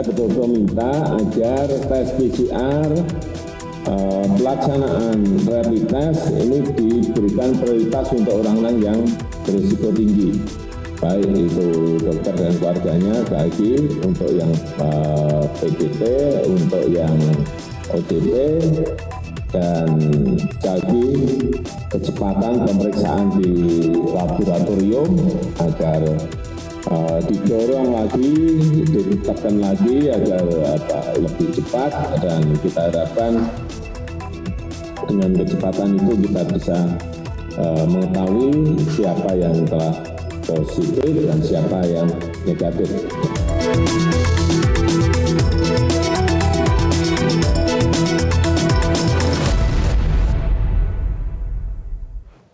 saya betul-betul minta agar tes PCR eh, pelaksanaan rapid test ini diberikan prioritas untuk orang-orang yang berisiko tinggi baik itu dokter dan keluarganya lagi untuk yang eh, PGT untuk yang OTP, dan lagi kecepatan pemeriksaan di laboratorium agar uh, didorong lagi, ditetapkan lagi agar apa, lebih cepat dan kita harapkan dengan kecepatan itu kita bisa uh, mengetahui siapa yang telah positif dan siapa yang negatif.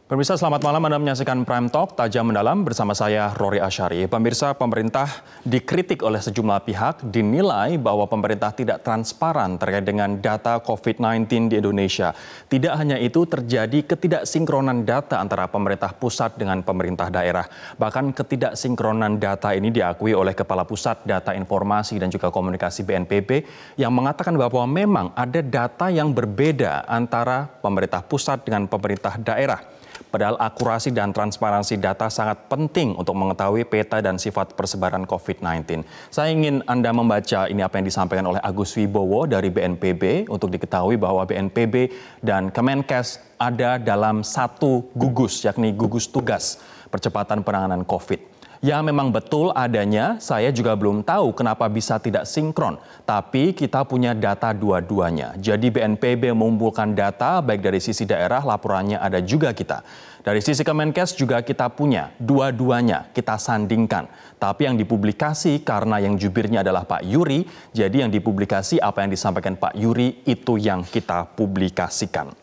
Pemirsa selamat malam Anda menyaksikan Prime Talk Tajam Mendalam bersama saya Rory Ashari. Pemirsa pemerintah dikritik oleh sejumlah pihak dinilai bahwa pemerintah tidak transparan terkait dengan data COVID-19 di Indonesia. Tidak hanya itu terjadi ketidaksinkronan data antara pemerintah pusat dengan pemerintah daerah. Bahkan ketidaksinkronan data ini diakui oleh Kepala Pusat Data Informasi dan juga Komunikasi BNPB yang mengatakan bahwa memang ada data yang berbeda antara pemerintah pusat dengan pemerintah daerah. Padahal akurasi dan transparansi data sangat penting untuk mengetahui peta dan sifat persebaran COVID-19. Saya ingin Anda membaca ini apa yang disampaikan oleh Agus Wibowo dari BNPB untuk diketahui bahwa BNPB dan Kemenkes ada dalam satu gugus, yakni gugus tugas percepatan penanganan COVID. Ya memang betul adanya, saya juga belum tahu kenapa bisa tidak sinkron. Tapi kita punya data dua-duanya. Jadi BNPB mengumpulkan data baik dari sisi daerah, laporannya ada juga kita. Dari sisi Kemenkes juga kita punya, dua-duanya kita sandingkan. Tapi yang dipublikasi karena yang jubirnya adalah Pak Yuri, jadi yang dipublikasi apa yang disampaikan Pak Yuri itu yang kita publikasikan.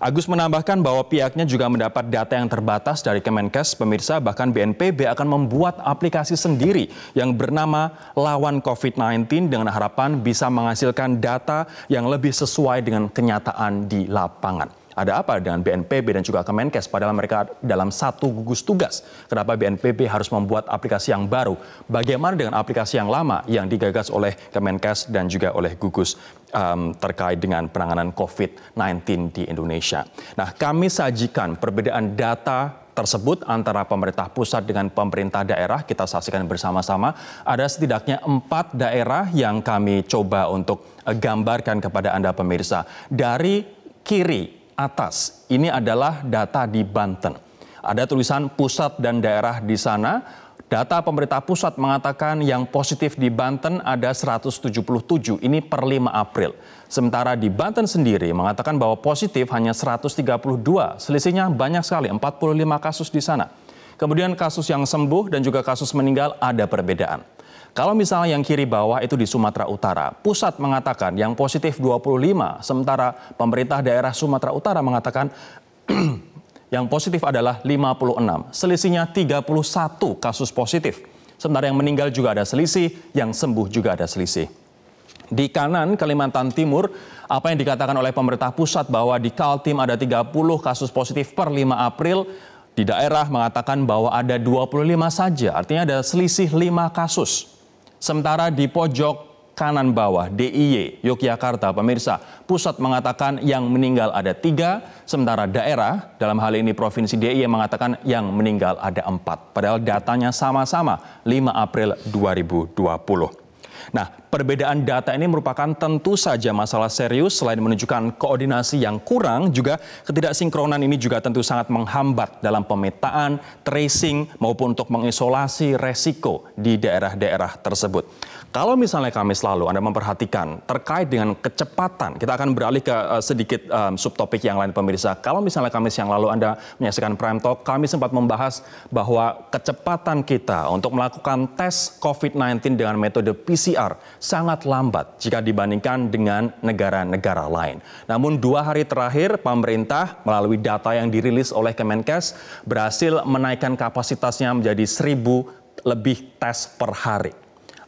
Agus menambahkan bahwa pihaknya juga mendapat data yang terbatas dari Kemenkes, pemirsa, bahkan BNPB akan membuat aplikasi sendiri yang bernama Lawan COVID-19 dengan harapan bisa menghasilkan data yang lebih sesuai dengan kenyataan di lapangan. Ada apa dengan BNPB dan juga Kemenkes padahal mereka dalam satu gugus tugas? Kenapa BNPB harus membuat aplikasi yang baru? Bagaimana dengan aplikasi yang lama yang digagas oleh Kemenkes dan juga oleh gugus um, terkait dengan penanganan COVID-19 di Indonesia? Nah, kami sajikan perbedaan data tersebut antara pemerintah pusat dengan pemerintah daerah kita saksikan bersama-sama ada setidaknya empat daerah yang kami coba untuk eh, gambarkan kepada anda pemirsa dari kiri atas. Ini adalah data di Banten. Ada tulisan pusat dan daerah di sana. Data pemerintah pusat mengatakan yang positif di Banten ada 177, ini per 5 April. Sementara di Banten sendiri mengatakan bahwa positif hanya 132, selisihnya banyak sekali, 45 kasus di sana. Kemudian kasus yang sembuh dan juga kasus meninggal ada perbedaan. Kalau misalnya yang kiri bawah itu di Sumatera Utara, pusat mengatakan yang positif 25, sementara pemerintah daerah Sumatera Utara mengatakan yang positif adalah 56. Selisihnya 31 kasus positif. Sementara yang meninggal juga ada selisih, yang sembuh juga ada selisih. Di kanan Kalimantan Timur, apa yang dikatakan oleh pemerintah pusat bahwa di Kaltim ada 30 kasus positif per 5 April, di daerah mengatakan bahwa ada 25 saja, artinya ada selisih 5 kasus. Sementara di pojok kanan bawah DIY Yogyakarta, pemirsa, pusat mengatakan yang meninggal ada tiga, sementara daerah, dalam hal ini Provinsi DIY mengatakan yang meninggal ada empat. Padahal datanya sama-sama 5 April 2020. Nah, perbedaan data ini merupakan tentu saja masalah serius selain menunjukkan koordinasi yang kurang, juga ketidaksinkronan ini juga tentu sangat menghambat dalam pemetaan, tracing maupun untuk mengisolasi resiko di daerah-daerah tersebut. Kalau misalnya kami selalu Anda memperhatikan terkait dengan kecepatan, kita akan beralih ke uh, sedikit um, subtopik yang lain pemirsa. Kalau misalnya kami siang lalu Anda menyaksikan Prime Talk, kami sempat membahas bahwa kecepatan kita untuk melakukan tes COVID-19 dengan metode PCR sangat lambat jika dibandingkan dengan negara-negara lain. Namun dua hari terakhir pemerintah melalui data yang dirilis oleh Kemenkes berhasil menaikkan kapasitasnya menjadi seribu lebih tes per hari.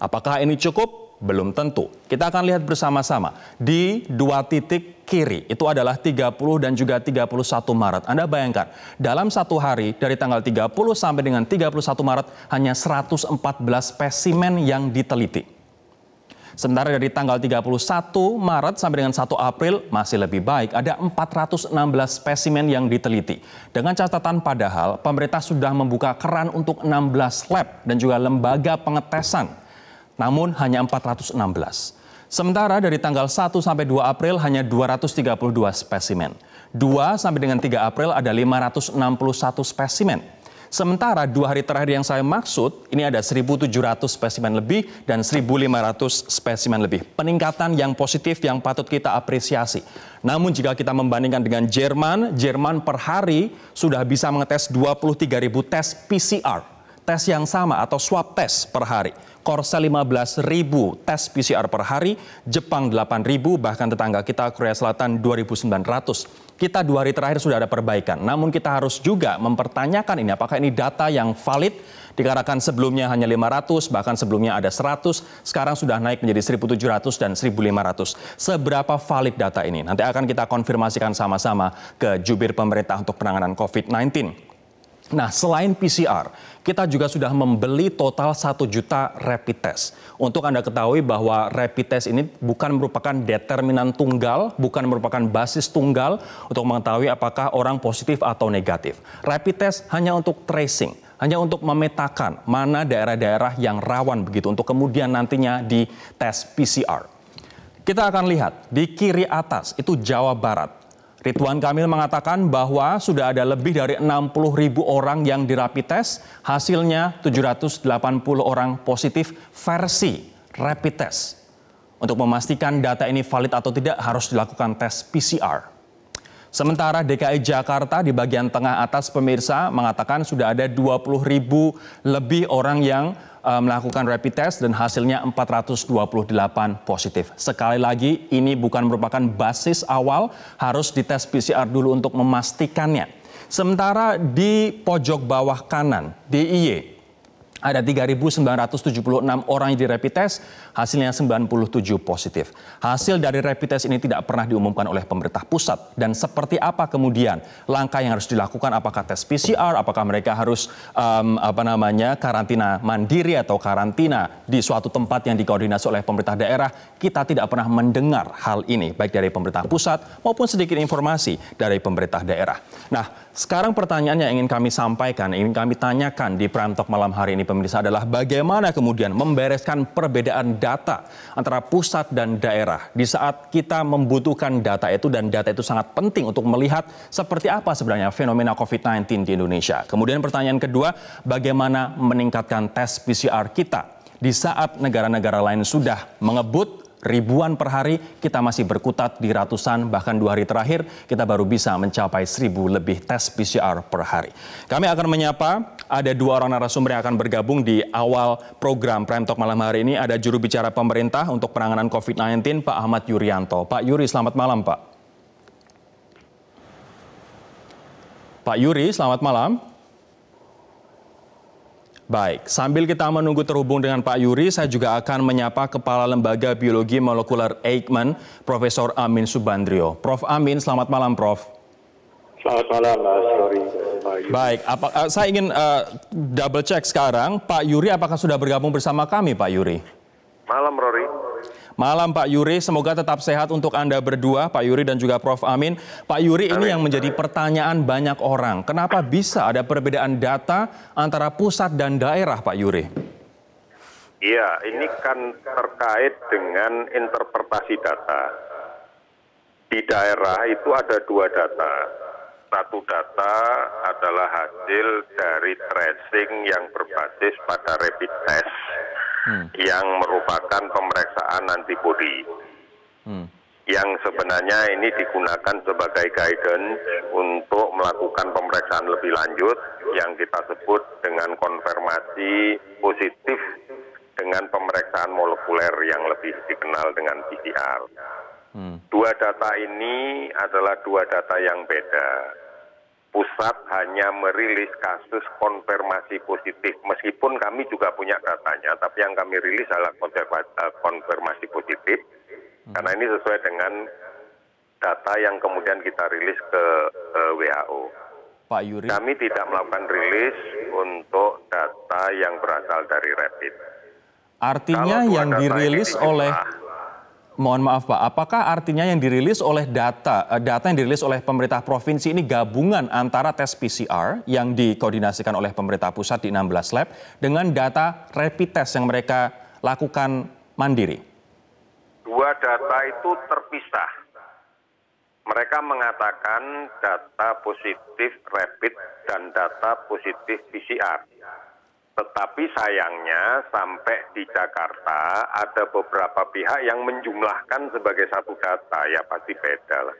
Apakah ini cukup? Belum tentu. Kita akan lihat bersama-sama di dua titik kiri. Itu adalah 30 dan juga 31 Maret. Anda bayangkan, dalam satu hari dari tanggal 30 sampai dengan 31 Maret hanya 114 spesimen yang diteliti. Sementara dari tanggal 31 Maret sampai dengan 1 April masih lebih baik, ada 416 spesimen yang diteliti. Dengan catatan padahal pemerintah sudah membuka keran untuk 16 lab dan juga lembaga pengetesan namun hanya 416. Sementara dari tanggal 1 sampai 2 April hanya 232 spesimen. 2 sampai dengan 3 April ada 561 spesimen. Sementara dua hari terakhir yang saya maksud, ini ada 1.700 spesimen lebih dan 1.500 spesimen lebih. Peningkatan yang positif yang patut kita apresiasi. Namun jika kita membandingkan dengan Jerman, Jerman per hari sudah bisa mengetes 23.000 tes PCR. Tes yang sama atau swab test per hari. Korsa ribu tes PCR per hari, Jepang ribu, bahkan tetangga kita Korea Selatan 2.900. Kita dua hari terakhir sudah ada perbaikan, namun kita harus juga mempertanyakan ini apakah ini data yang valid dikarenakan sebelumnya hanya 500, bahkan sebelumnya ada 100, sekarang sudah naik menjadi 1.700 dan 1.500. Seberapa valid data ini? Nanti akan kita konfirmasikan sama-sama ke jubir pemerintah untuk penanganan COVID-19. Nah, selain PCR, kita juga sudah membeli total 1 juta rapid test. Untuk Anda ketahui bahwa rapid test ini bukan merupakan determinan tunggal, bukan merupakan basis tunggal untuk mengetahui apakah orang positif atau negatif. Rapid test hanya untuk tracing, hanya untuk memetakan mana daerah-daerah yang rawan begitu untuk kemudian nantinya di tes PCR. Kita akan lihat di kiri atas itu Jawa Barat. Rituan Kamil mengatakan bahwa sudah ada lebih dari 60 ribu orang yang dirapi tes, hasilnya 780 orang positif versi rapid test. Untuk memastikan data ini valid atau tidak harus dilakukan tes PCR. Sementara DKI Jakarta di bagian tengah atas pemirsa mengatakan sudah ada 20 ribu lebih orang yang Eh, melakukan rapid test dan hasilnya 428 positif. Sekali lagi, ini bukan merupakan basis awal, harus dites PCR dulu untuk memastikannya. Sementara di pojok bawah kanan, DIY ada 3.976 orang yang direpit test, hasilnya 97 positif. Hasil dari rapid test ini tidak pernah diumumkan oleh pemerintah pusat. Dan seperti apa kemudian langkah yang harus dilakukan? Apakah tes PCR? Apakah mereka harus um, apa namanya karantina mandiri atau karantina di suatu tempat yang dikoordinasi oleh pemerintah daerah? Kita tidak pernah mendengar hal ini baik dari pemerintah pusat maupun sedikit informasi dari pemerintah daerah. Nah, sekarang pertanyaannya ingin kami sampaikan, ingin kami tanyakan di Prime Talk malam hari ini pemirsa adalah bagaimana kemudian membereskan perbedaan data antara pusat dan daerah di saat kita membutuhkan data itu dan data itu sangat penting untuk melihat seperti apa sebenarnya fenomena COVID-19 di Indonesia. Kemudian pertanyaan kedua, bagaimana meningkatkan tes PCR kita di saat negara-negara lain sudah mengebut ribuan per hari, kita masih berkutat di ratusan, bahkan dua hari terakhir kita baru bisa mencapai seribu lebih tes PCR per hari. Kami akan menyapa ada dua orang narasumber yang akan bergabung di awal program Prime Talk malam hari ini. Ada juru bicara pemerintah untuk penanganan COVID-19, Pak Ahmad Yuryanto. Pak Yuri, selamat malam Pak. Pak Yuri, selamat malam. Baik, sambil kita menunggu terhubung dengan Pak Yuri, saya juga akan menyapa Kepala Lembaga Biologi Molekuler Eijkman, Profesor Amin Subandrio. Prof. Amin, selamat malam, Prof. Selamat malam, Mas Yuri. Baik, apa, eh, saya ingin uh, double check sekarang, Pak Yuri apakah sudah bergabung bersama kami, Pak Yuri? Malam, Rory. Malam Pak Yuri, semoga tetap sehat untuk Anda berdua, Pak Yuri dan juga Prof. Amin. Pak Yuri, ini yang menjadi pertanyaan banyak orang. Kenapa bisa ada perbedaan data antara pusat dan daerah, Pak Yuri? Iya, ini kan terkait dengan interpretasi data. Di daerah itu ada dua data. Satu data adalah hasil dari tracing yang berbasis pada rapid test hmm. yang merupakan pemeriksaan antibodi. Hmm. Yang sebenarnya ini digunakan sebagai guidance untuk melakukan pemeriksaan lebih lanjut yang kita sebut dengan konfirmasi positif dengan pemeriksaan molekuler yang lebih dikenal dengan PCR. Hmm. Dua data ini adalah dua data yang beda pusat hanya merilis kasus konfirmasi positif. Meskipun kami juga punya datanya, tapi yang kami rilis adalah eh, konfirmasi positif. Hmm. Karena ini sesuai dengan data yang kemudian kita rilis ke, eh, WHO. Pak Yuri. Kami tidak melakukan rilis untuk data yang berasal dari rapid. Artinya yang dirilis oleh Mohon maaf Pak, apakah artinya yang dirilis oleh data, eh, data yang dirilis oleh pemerintah provinsi ini gabungan antara tes PCR yang dikoordinasikan oleh pemerintah pusat di 16 lab dengan data rapid test yang mereka lakukan mandiri? Dua data itu terpisah. Mereka mengatakan data positif rapid dan data positif PCR. Tetapi sayangnya sampai di Jakarta ada beberapa pihak yang menjumlahkan sebagai satu data, ya pasti beda lah.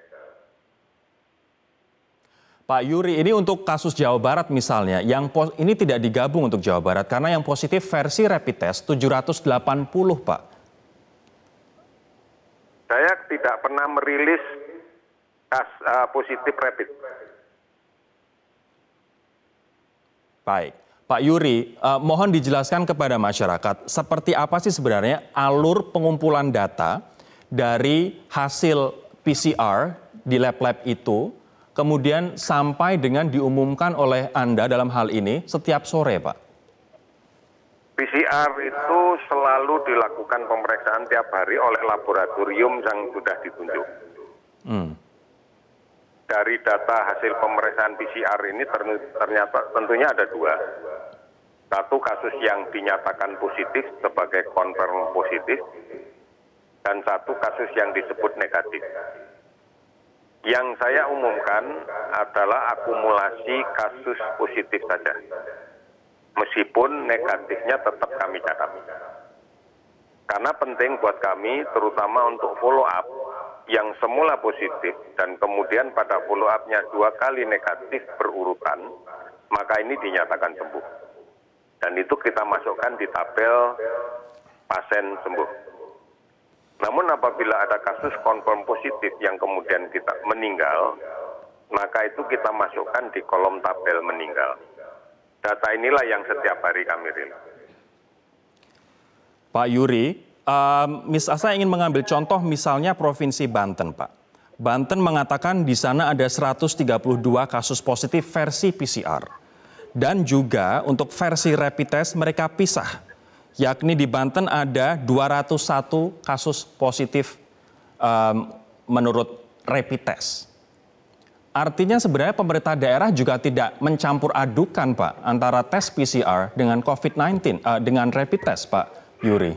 Pak Yuri, ini untuk kasus Jawa Barat misalnya, yang ini tidak digabung untuk Jawa Barat karena yang positif versi rapid test 780, Pak. Saya tidak pernah merilis kas uh, positif rapid. Baik. Pak Yuri, eh, mohon dijelaskan kepada masyarakat seperti apa sih sebenarnya alur pengumpulan data dari hasil PCR di lab-lab itu, kemudian sampai dengan diumumkan oleh Anda dalam hal ini setiap sore, Pak? PCR itu selalu dilakukan pemeriksaan tiap hari oleh laboratorium yang sudah ditunjuk. Hmm. Dari data hasil pemeriksaan PCR ini ternyata tentunya ada dua satu kasus yang dinyatakan positif sebagai konfirm positif dan satu kasus yang disebut negatif. Yang saya umumkan adalah akumulasi kasus positif saja. Meskipun negatifnya tetap kami catat. Karena penting buat kami terutama untuk follow up yang semula positif dan kemudian pada follow upnya dua kali negatif berurutan, maka ini dinyatakan sembuh dan itu kita masukkan di tabel pasien sembuh. Namun apabila ada kasus konfirm positif yang kemudian kita meninggal, maka itu kita masukkan di kolom tabel meninggal. Data inilah yang setiap hari kami rilis. Pak Yuri, um, Miss Asa ingin mengambil contoh misalnya Provinsi Banten, Pak. Banten mengatakan di sana ada 132 kasus positif versi PCR dan juga untuk versi rapid test mereka pisah. Yakni di Banten ada 201 kasus positif um, menurut rapid test. Artinya sebenarnya pemerintah daerah juga tidak mencampur adukan Pak antara tes PCR dengan COVID-19 uh, eh, dengan rapid test Pak Yuri.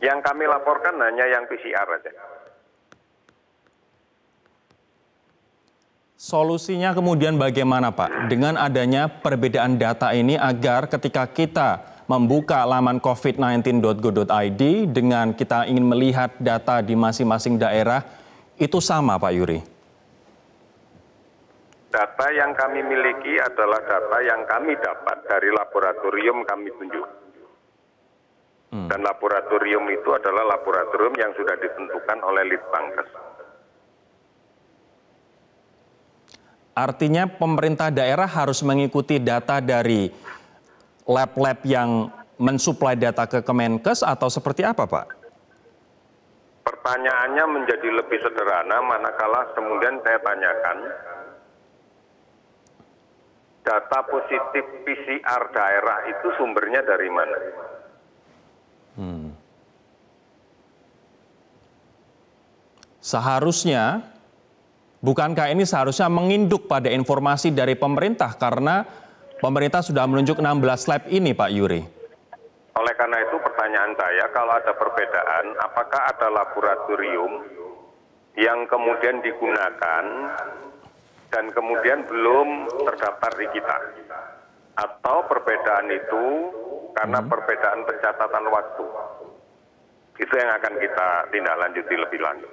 Yang kami laporkan hanya yang PCR saja. Solusinya kemudian bagaimana Pak? Dengan adanya perbedaan data ini agar ketika kita membuka laman covid19.go.id dengan kita ingin melihat data di masing-masing daerah, itu sama Pak Yuri? Data yang kami miliki adalah data yang kami dapat dari laboratorium kami tunjuk. Hmm. Dan laboratorium itu adalah laboratorium yang sudah ditentukan oleh Litbangkes. Artinya pemerintah daerah harus mengikuti data dari lab-lab yang mensuplai data ke Kemenkes atau seperti apa Pak? Pertanyaannya menjadi lebih sederhana manakala kemudian saya tanyakan data positif PCR daerah itu sumbernya dari mana? Hmm. Seharusnya Bukankah ini seharusnya menginduk pada informasi dari pemerintah karena pemerintah sudah menunjuk 16 lab ini Pak Yuri? Oleh karena itu pertanyaan saya kalau ada perbedaan apakah ada laboratorium yang kemudian digunakan dan kemudian belum terdaftar di kita? Atau perbedaan itu karena hmm. perbedaan pencatatan waktu? Itu yang akan kita tindak lanjuti lebih lanjut.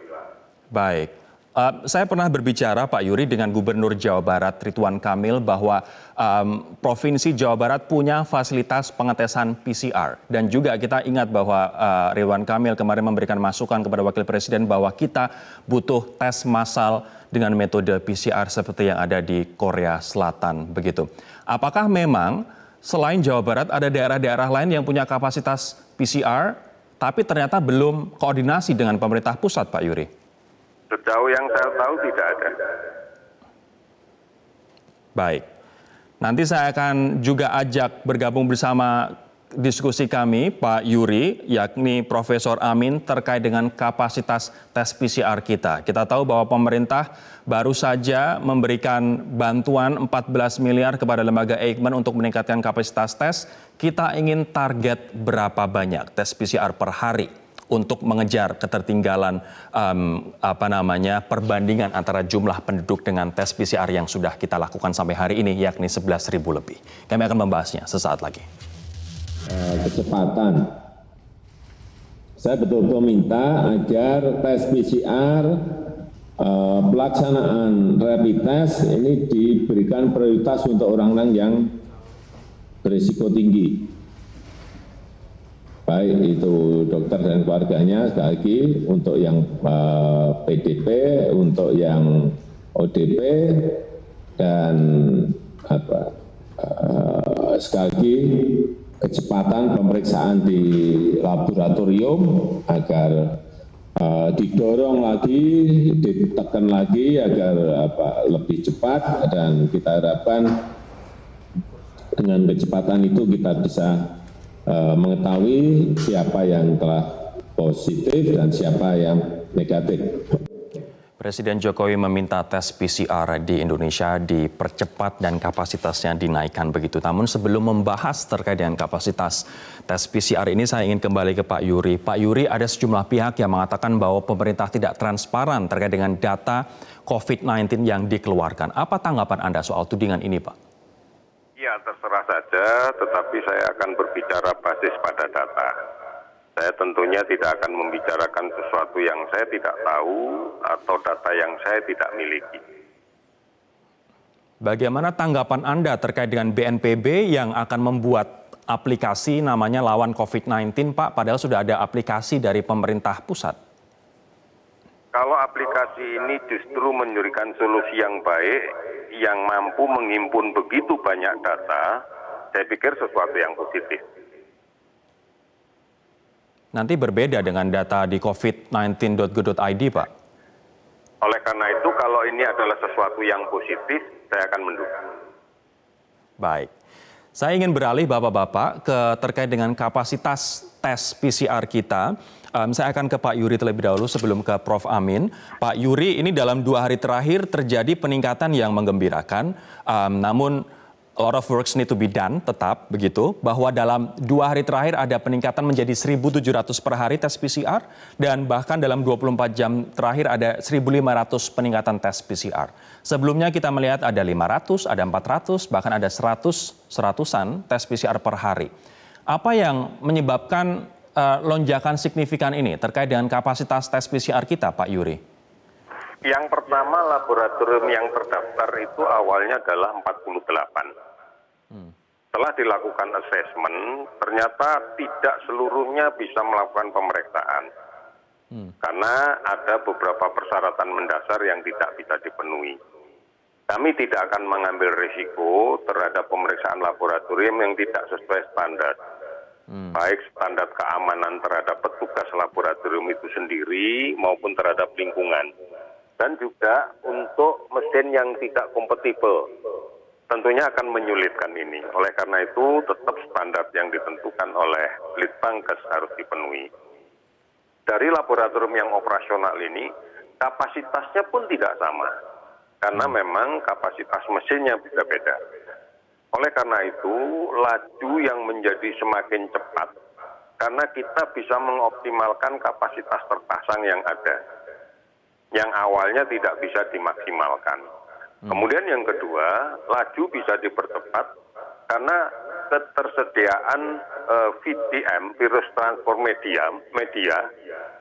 Baik. Uh, saya pernah berbicara Pak Yuri dengan Gubernur Jawa Barat Ridwan Kamil bahwa um, provinsi Jawa Barat punya fasilitas pengetesan PCR dan juga kita ingat bahwa uh, eh, Ridwan Kamil kemarin memberikan masukan kepada Wakil Presiden bahwa kita butuh tes massal dengan metode PCR seperti yang ada di Korea Selatan begitu. Apakah memang selain Jawa Barat ada daerah-daerah lain yang punya kapasitas PCR tapi ternyata belum koordinasi dengan pemerintah pusat Pak Yuri? Sejauh yang saya tahu tidak ada. Baik. Nanti saya akan juga ajak bergabung bersama diskusi kami Pak Yuri yakni Profesor Amin terkait dengan kapasitas tes PCR kita. Kita tahu bahwa pemerintah baru saja memberikan bantuan 14 miliar kepada lembaga Eijkman untuk meningkatkan kapasitas tes. Kita ingin target berapa banyak tes PCR per hari? untuk mengejar ketertinggalan um, apa namanya perbandingan antara jumlah penduduk dengan tes PCR yang sudah kita lakukan sampai hari ini yakni 11.000 lebih. Kami akan membahasnya sesaat lagi. Eh, kecepatan. Saya betul-betul minta agar tes PCR eh, pelaksanaan rapid test ini diberikan prioritas untuk orang-orang yang berisiko tinggi baik itu dokter dan keluarganya sekali lagi untuk yang pdp eh, untuk yang odp dan eh, sekali lagi kecepatan pemeriksaan di laboratorium agar eh, didorong lagi, ditekan lagi agar apa, lebih cepat dan kita harapkan dengan kecepatan itu kita bisa Eh, mengetahui siapa yang telah positif dan siapa yang negatif. Presiden Jokowi meminta tes PCR di Indonesia dipercepat dan kapasitasnya dinaikkan begitu. Namun sebelum membahas terkait dengan kapasitas tes PCR ini saya ingin kembali ke Pak Yuri. Pak Yuri ada sejumlah pihak yang mengatakan bahwa pemerintah tidak transparan terkait dengan data COVID-19 yang dikeluarkan. Apa tanggapan Anda soal tudingan ini Pak? Ya terserah saja, tetapi saya akan berbicara basis pada data. Saya tentunya tidak akan membicarakan sesuatu yang saya tidak tahu atau data yang saya tidak miliki. Bagaimana tanggapan Anda terkait dengan BNPB yang akan membuat aplikasi namanya lawan COVID-19, Pak? Padahal sudah ada aplikasi dari pemerintah pusat. Kalau aplikasi ini justru menyurikan solusi yang baik, yang mampu menghimpun begitu banyak data, saya pikir sesuatu yang positif. Nanti berbeda dengan data di covid19.go.id, Pak. Oleh karena itu, kalau ini adalah sesuatu yang positif, saya akan mendukung. Baik. Saya ingin beralih, Bapak-Bapak, ke terkait dengan kapasitas tes PCR kita. Um, saya akan ke Pak Yuri terlebih dahulu sebelum ke Prof. Amin. Pak Yuri, ini dalam dua hari terakhir terjadi peningkatan yang menggembirakan, um, namun a lot of works need to be done tetap begitu, bahwa dalam dua hari terakhir ada peningkatan menjadi 1.700 per hari tes PCR, dan bahkan dalam 24 jam terakhir ada 1.500 peningkatan tes PCR. Sebelumnya kita melihat ada 500, ada 400, bahkan ada 100, seratusan tes PCR per hari. Apa yang menyebabkan Eh, lonjakan signifikan ini terkait dengan kapasitas tes PCR kita, Pak Yuri? Yang pertama laboratorium yang terdaftar itu awalnya adalah 48. Hmm. Setelah dilakukan asesmen, ternyata tidak seluruhnya bisa melakukan pemeriksaan. Hmm. Karena ada beberapa persyaratan mendasar yang tidak bisa dipenuhi. Kami tidak akan mengambil risiko terhadap pemeriksaan laboratorium yang tidak sesuai standar hmm. baik standar keamanan terhadap petugas laboratorium itu sendiri maupun terhadap lingkungan dan juga untuk mesin yang tidak kompatibel tentunya akan menyulitkan ini. Oleh karena itu, tetap standar yang ditentukan oleh Litbangkes harus dipenuhi. Dari laboratorium yang operasional ini, kapasitasnya pun tidak sama. Karena hmm. memang kapasitas mesinnya beda-beda. Oleh karena itu, laju yang menjadi semakin cepat karena kita bisa mengoptimalkan kapasitas terpasang yang ada. Yang awalnya tidak bisa dimaksimalkan. Hmm. Kemudian yang kedua, laju bisa dipercepat karena ketersediaan uh, eh, VTM virus transfer media media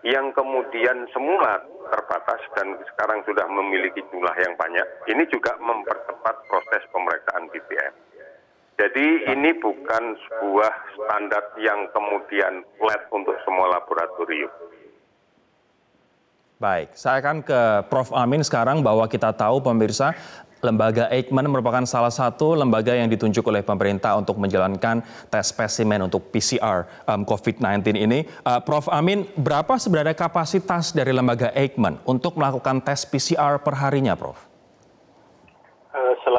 yang kemudian semula terbatas dan sekarang sudah memiliki jumlah yang banyak ini juga mempercepat proses pemeriksaan VTM. Jadi ini bukan sebuah standar yang kemudian flat untuk semua laboratorium. Baik, saya akan ke Prof. Amin sekarang bahwa kita tahu pemirsa Lembaga Eijkman merupakan salah satu lembaga yang ditunjuk oleh pemerintah untuk menjalankan tes spesimen untuk PCR um, COVID-19 ini. Uh, Prof. Amin, berapa sebenarnya kapasitas dari lembaga Eijkman untuk melakukan tes PCR perharinya, Prof?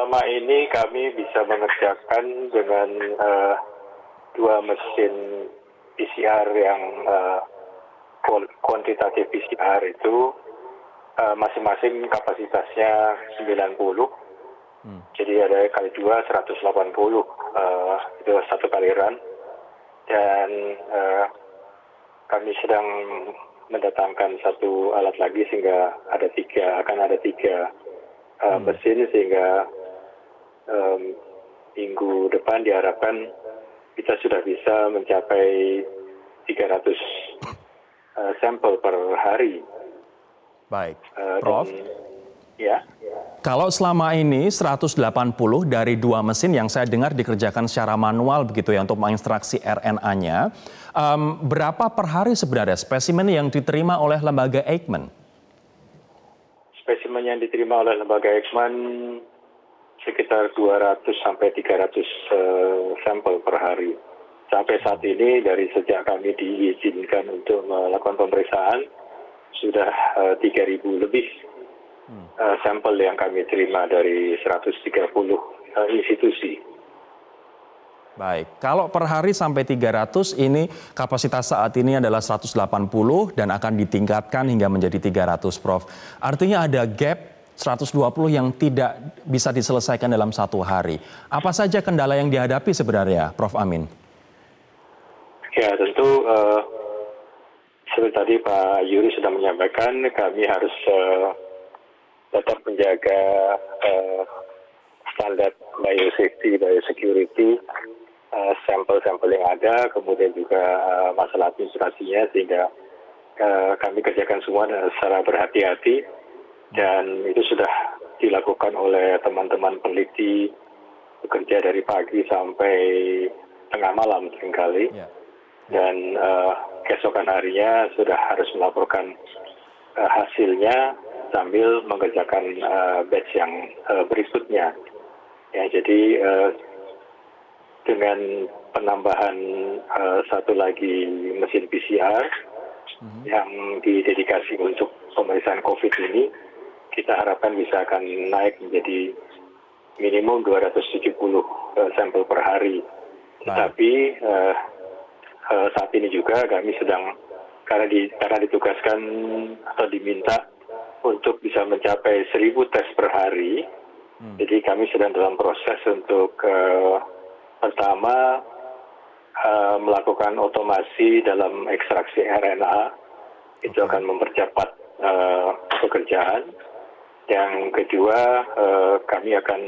selama ini kami bisa mengerjakan dengan uh, dua mesin PCR yang uh, kuantitatif PCR itu eh, masing-masing uh, kapasitasnya 90. Hmm. Jadi ada kali dua 180 uh, itu satu kali run dan uh, kami sedang mendatangkan satu alat lagi sehingga ada tiga akan ada tiga uh, hmm. mesin sehingga um, minggu depan diharapkan kita sudah bisa mencapai 300 uh, eh, sampel per hari. Baik, uh, Prof. Dan, ya. Kalau selama ini 180 dari dua mesin yang saya dengar dikerjakan secara manual begitu ya untuk mengekstraksi RNA-nya, um, berapa per hari sebenarnya spesimen yang diterima oleh lembaga Eijkman? Spesimen yang diterima oleh lembaga Eijkman sekitar 200 sampai 300 uh, eh, sampel per hari. Sampai saat ini dari sejak kami diizinkan untuk melakukan pemeriksaan sudah uh, eh, 3.000 lebih uh, sampel yang kami terima dari 130 uh, institusi. Baik, kalau per hari sampai 300 ini kapasitas saat ini adalah 180 dan akan ditingkatkan hingga menjadi 300, Prof. Artinya ada gap 120 yang tidak bisa diselesaikan dalam satu hari. Apa saja kendala yang dihadapi sebenarnya, Prof. Amin? Ya, tentu uh, seperti tadi Pak Yuri sudah menyampaikan, kami harus uh, tetap menjaga uh, standar biosafety, biosecurity, uh, sampel-sampel yang ada, kemudian juga uh, masalah administrasinya, sehingga uh, kami kerjakan semua secara berhati-hati dan itu sudah dilakukan oleh teman-teman peneliti bekerja dari pagi sampai tengah malam seringkali yeah. dan uh, keesokan harinya sudah harus melaporkan uh, hasilnya sambil mengerjakan uh, batch yang uh, berikutnya ya jadi uh, dengan penambahan uh, satu lagi mesin PCR mm-hmm. yang didedikasi untuk pemeriksaan COVID ini kita harapkan bisa akan naik menjadi minimum 270 uh, eh, sampel per hari. Tetapi uh, uh, saat ini juga kami sedang karena di karena ditugaskan atau diminta untuk bisa mencapai 1000 tes per hari. Hmm. Jadi kami sedang dalam proses untuk uh, pertama uh, melakukan otomasi dalam ekstraksi RNA. Itu okay. akan mempercepat uh, pekerjaan. Yang kedua, eh, kami akan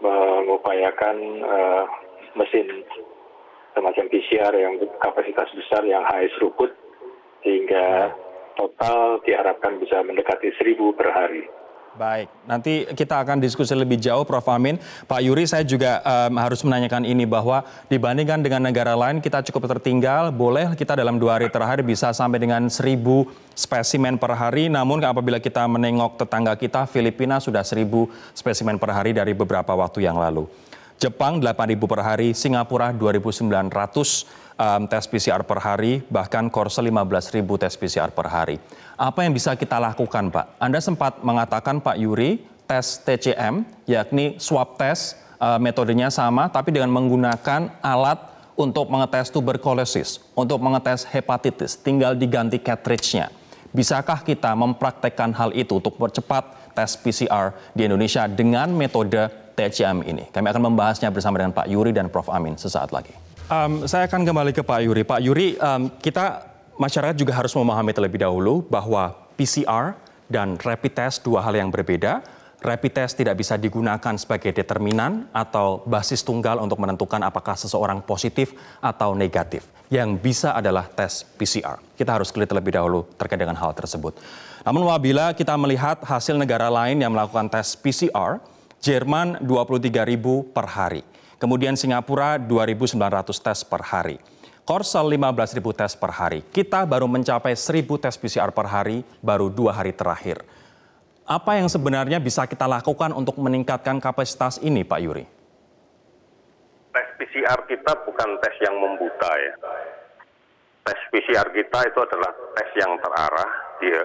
mengupayakan eh, mesin semacam PCR yang kapasitas besar yang high throughput sehingga total diharapkan bisa mendekati seribu per hari. Baik, nanti kita akan diskusi lebih jauh Prof. Amin. Pak Yuri, saya juga um, harus menanyakan ini bahwa dibandingkan dengan negara lain kita cukup tertinggal, boleh kita dalam dua hari terakhir bisa sampai dengan seribu spesimen per hari, namun apabila kita menengok tetangga kita, Filipina sudah seribu spesimen per hari dari beberapa waktu yang lalu. Jepang 8000 per hari, Singapura 2900, um, tes PCR per hari, bahkan Korsel 15.000 tes PCR per hari. Apa yang bisa kita lakukan, Pak? Anda sempat mengatakan, Pak Yuri, tes TCM, yakni swab test, uh, metodenya sama, tapi dengan menggunakan alat untuk mengetes tuberkulosis, untuk mengetes hepatitis, tinggal diganti cartridge-nya. Bisakah kita mempraktekkan hal itu untuk mempercepat tes PCR di Indonesia dengan metode TCM ini? Kami akan membahasnya bersama dengan Pak Yuri dan Prof. Amin sesaat lagi. Um, saya akan kembali ke Pak Yuri. Pak Yuri, um, kita masyarakat juga harus memahami terlebih dahulu bahwa PCR dan rapid test dua hal yang berbeda. Rapid test tidak bisa digunakan sebagai determinan atau basis tunggal untuk menentukan apakah seseorang positif atau negatif. Yang bisa adalah tes PCR. Kita harus clear terlebih dahulu terkait dengan hal tersebut. Namun apabila kita melihat hasil negara lain yang melakukan tes PCR, Jerman 23.000 per hari. Kemudian Singapura 2.900 tes per hari. Korsel 15.000 tes per hari. Kita baru mencapai 1.000 tes PCR per hari baru dua hari terakhir. Apa yang sebenarnya bisa kita lakukan untuk meningkatkan kapasitas ini Pak Yuri? Tes PCR kita bukan tes yang membuta ya. Tes PCR kita itu adalah tes yang terarah,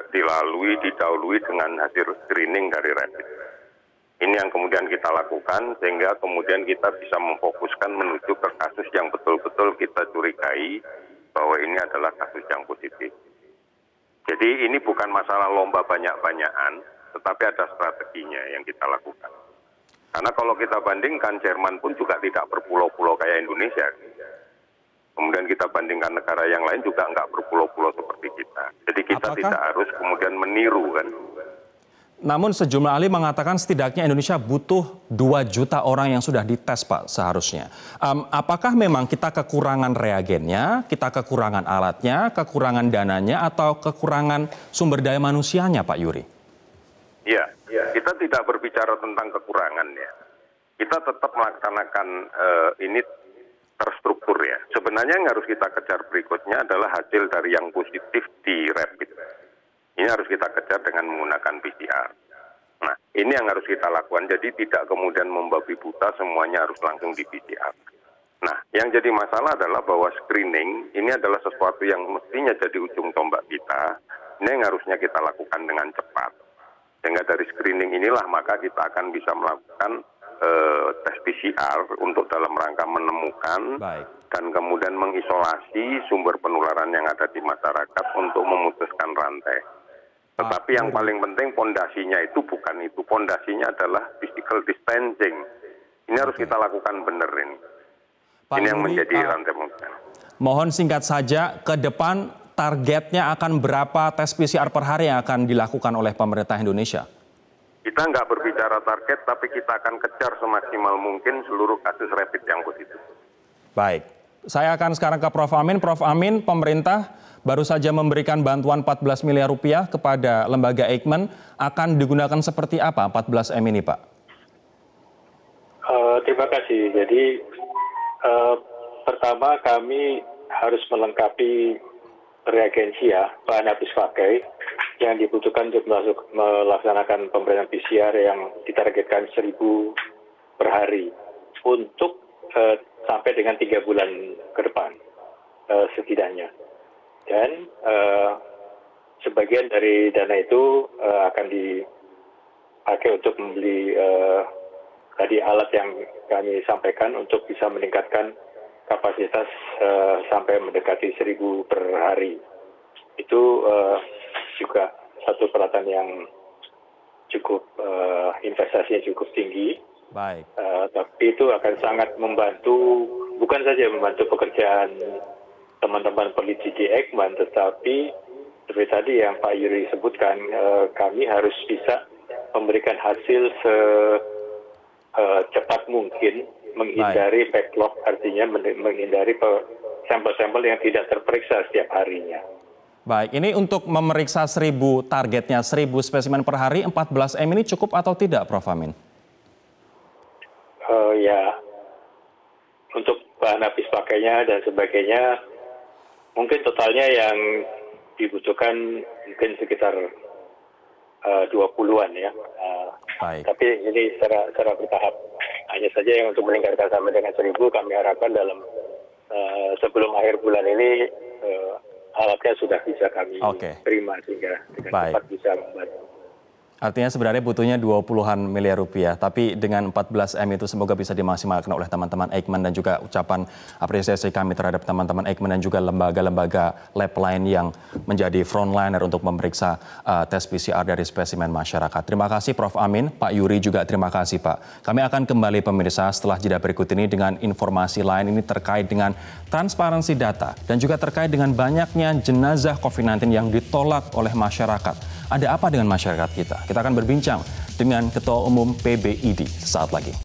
dilalui, didahului dengan hasil screening dari rapid ini yang kemudian kita lakukan sehingga kemudian kita bisa memfokuskan menuju ke kasus yang betul-betul kita curigai bahwa ini adalah kasus yang positif. Jadi ini bukan masalah lomba banyak-banyakan, tetapi ada strateginya yang kita lakukan. Karena kalau kita bandingkan Jerman pun juga tidak berpulau-pulau kayak Indonesia. Kemudian kita bandingkan negara yang lain juga nggak berpulau-pulau seperti kita. Jadi kita Apakah? tidak harus kemudian meniru kan. Namun sejumlah ahli mengatakan setidaknya Indonesia butuh 2 juta orang yang sudah dites Pak seharusnya. Um, apakah memang kita kekurangan reagennya, kita kekurangan alatnya, kekurangan dananya, atau kekurangan sumber daya manusianya Pak Yuri? Ya, kita tidak berbicara tentang kekurangannya. Kita tetap melaksanakan uh, ini terstruktur ya. Sebenarnya yang harus kita kejar berikutnya adalah hasil dari yang positif di rapid ini harus kita kejar dengan menggunakan PCR. Nah, ini yang harus kita lakukan. Jadi tidak kemudian membabi buta semuanya harus langsung di PCR. Nah, yang jadi masalah adalah bahwa screening ini adalah sesuatu yang mestinya jadi ujung tombak kita. Ini yang harusnya kita lakukan dengan cepat. Sehingga dari screening inilah maka kita akan bisa melakukan eh, tes PCR untuk dalam rangka menemukan Baik. dan kemudian mengisolasi sumber penularan yang ada di masyarakat untuk memutuskan rantai. Tetapi ah, yang paling penting pondasinya itu bukan itu. Pondasinya adalah physical distancing. Ini harus kita lakukan benar ini. Pak ini yang Rudy, menjadi ah. rantai Mohon singkat saja ke depan targetnya akan berapa tes PCR per hari yang akan dilakukan oleh pemerintah Indonesia? Kita nggak berbicara target, tapi kita akan kejar semaksimal mungkin seluruh kasus rapid yang positif. Baik. Saya akan sekarang ke Prof. Amin. Prof. Amin, pemerintah baru saja memberikan bantuan 14 miliar rupiah kepada lembaga Eijkman. Akan digunakan seperti apa 14M ini, Pak? Uh, terima kasih. Jadi, uh, pertama kami harus melengkapi ya, bahan habis pakai, yang dibutuhkan untuk melaksanakan pemberian PCR yang ditargetkan 1000 per hari untuk uh, sampai dengan tiga bulan ke depan uh, setidaknya. Dan uh, sebagian dari dana itu uh, akan dipakai untuk membeli uh, tadi alat yang kami sampaikan untuk bisa meningkatkan kapasitas uh, sampai mendekati seribu per hari. Itu uh, juga satu peralatan yang cukup uh, investasinya cukup tinggi Baik. Uh, tapi itu akan sangat membantu, bukan saja membantu pekerjaan teman-teman peneliti di Ekman, tetapi seperti tadi yang Pak Yuri sebutkan, uh, kami harus bisa memberikan hasil se uh, cepat mungkin menghindari Baik. backlog, artinya menghindari sampel-sampel yang tidak terperiksa setiap harinya. Baik, ini untuk memeriksa 1000 targetnya 1000 spesimen per hari 14M ini cukup atau tidak Prof Amin? uh, ya untuk bahan habis pakainya dan sebagainya mungkin totalnya yang dibutuhkan mungkin sekitar eh, uh, 20-an ya. Uh, Baik. Tapi ini secara, secara bertahap. Hanya saja yang untuk meningkatkan sampai dengan 1000 kami harapkan dalam uh, sebelum akhir bulan ini uh, alatnya sudah bisa kami okay. terima sehingga dengan Baik. cepat bisa membantu. Artinya sebenarnya butuhnya 20-an miliar rupiah, tapi dengan 14M itu semoga bisa dimaksimalkan oleh teman-teman Eijkman dan juga ucapan apresiasi kami terhadap teman-teman Eijkman dan juga lembaga-lembaga lab lain yang menjadi frontliner untuk memeriksa uh, tes PCR dari spesimen masyarakat. Terima kasih Prof. Amin, Pak Yuri juga terima kasih Pak. Kami akan kembali pemirsa setelah jeda berikut ini dengan informasi lain ini terkait dengan transparansi data dan juga terkait dengan banyaknya jenazah COVID-19 yang ditolak oleh masyarakat. Ada apa dengan masyarakat kita? Kita akan berbincang dengan Ketua Umum PBID sesaat lagi.